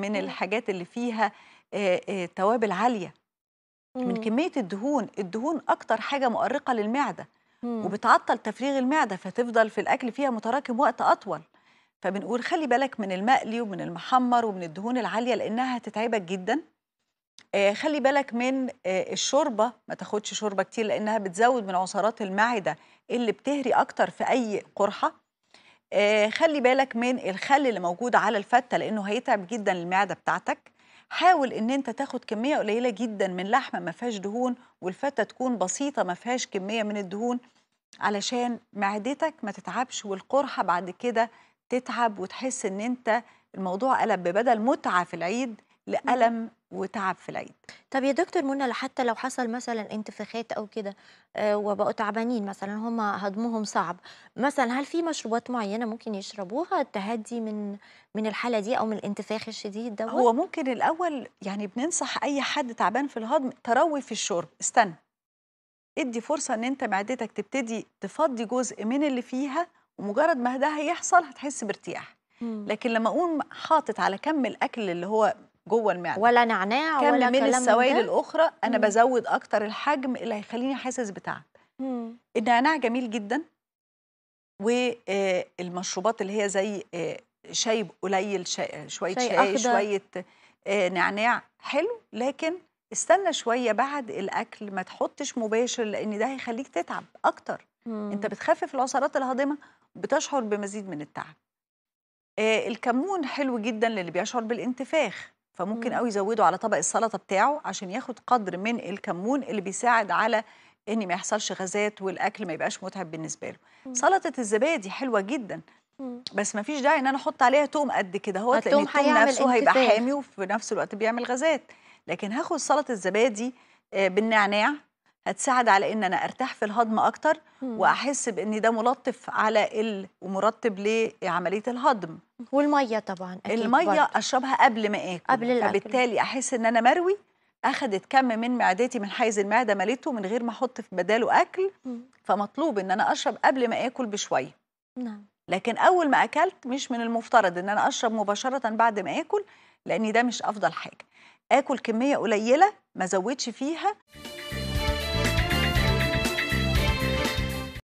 من الحاجات اللي فيها توابل عاليه من كميه الدهون الدهون اكتر حاجه مؤرقه للمعده وبتعطل تفريغ المعده فتفضل في الاكل فيها متراكم وقت اطول فبنقول خلي بالك من المقلي ومن المحمر ومن الدهون العاليه لانها هتتعبك جدا خلي بالك من الشوربه ما تاخدش شوربه كتير لانها بتزود من عصارات المعده اللي بتهري اكتر في اي قرحه آه، خلي بالك من الخل اللي موجود على الفته لانه هيتعب جدا المعده بتاعتك حاول ان انت تاخد كميه قليله جدا من لحمه ما فيهاش دهون والفته تكون بسيطه ما فيهاش كميه من الدهون علشان معدتك ما تتعبش والقرحه بعد كده تتعب وتحس ان انت الموضوع قلب بدل متعه في العيد لألم وتعب في العيد طب يا دكتور منى حتى لو حصل مثلا انتفاخات او كده آه، وبقوا تعبانين مثلا هم هضمهم صعب مثلا هل في مشروبات معينه ممكن يشربوها التهدي من من الحاله دي او من الانتفاخ الشديد ده هو ممكن الاول يعني بننصح اي حد تعبان في الهضم تروي في الشرب استنى ادي فرصه ان انت معدتك تبتدي تفضي جزء من اللي فيها ومجرد ما ده هيحصل هتحس بارتياح لكن لما اقوم حاطط على كم الاكل اللي هو جوه المعده ولا نعناع كم ولا من السوائل الاخرى انا مم. بزود اكتر الحجم اللي هيخليني حاسس بتعب النعناع جميل جدا والمشروبات آه، اللي هي زي آه، شاي قليل شاي شويه شاي, شاي شويه آه، نعناع حلو لكن استنى شويه بعد الاكل ما تحطش مباشر لان ده هيخليك تتعب اكتر مم. انت بتخفف العصارات الهاضمه بتشعر بمزيد من التعب الكمون حلو جدا للي بيشعر بالانتفاخ فممكن قوي يزوده على طبق السلطه بتاعه عشان ياخد قدر من الكمون اللي بيساعد على ان ما يحصلش غازات والاكل ما يبقاش متعب بالنسبه له سلطه الزبادي حلوه جدا بس ما فيش داعي ان انا احط عليها توم قد كده هو التوم نفسه هيبقى حامي وفي نفس الوقت بيعمل غازات لكن هاخد سلطه الزبادي آه، بالنعناع هتساعد على ان انا ارتاح في الهضم اكتر واحس بان ده ملطف على ال ومرطب لعمليه الهضم والميه طبعا أكيد الميه برضه. اشربها قبل ما اكل قبل الاكل فبالتالي احس ان انا مروي اخذت كم من معدتي من حيز المعده مليته من غير ما احط في بداله اكل مم. فمطلوب ان انا اشرب قبل ما اكل بشويه نعم لكن اول ما اكلت مش من المفترض ان انا اشرب مباشره بعد ما اكل لان ده مش افضل حاجه اكل كميه قليله ما زودش فيها